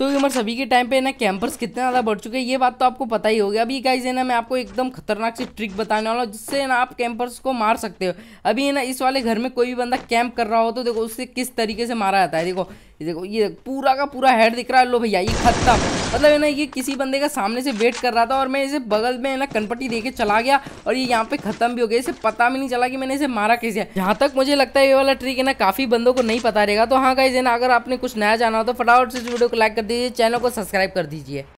तो हमारे सभी के टाइम पे है ना कैंपर्स कितने ज़्यादा बढ़ चुके हैं ये बात तो आपको पता ही होगी अभी गाइज है ना मैं आपको एकदम खतरनाक सी ट्रिक बताने वाला हूँ जिससे ना आप कैंपर्स को मार सकते हो अभी है ना इस वाले घर में कोई भी बंदा कैंप कर रहा हो तो देखो उससे किस तरीके से मारा जाता है देखो ये देखो ये पूरा का पूरा हेड दिख रहा है लो भैया ये खत्म मतलब है ना ये किसी बंदे का सामने से वेट कर रहा था और मैं इसे बगल में है ना कनपट्टी देके चला गया और ये यहाँ पे खत्म भी हो गया इसे पता भी नहीं चला कि मैंने इसे मारा कैसे जहाँ तक मुझे लगता है ये वाला ट्रिक है ना काफी बंदों को नहीं पता रहेगा तो हाँ कहीं ना अगर आपने कुछ नया जाना हो तो फटाफट से इस वीडियो को लाइक कर दीजिए चैनल को सब्सक्राइब कर दीजिए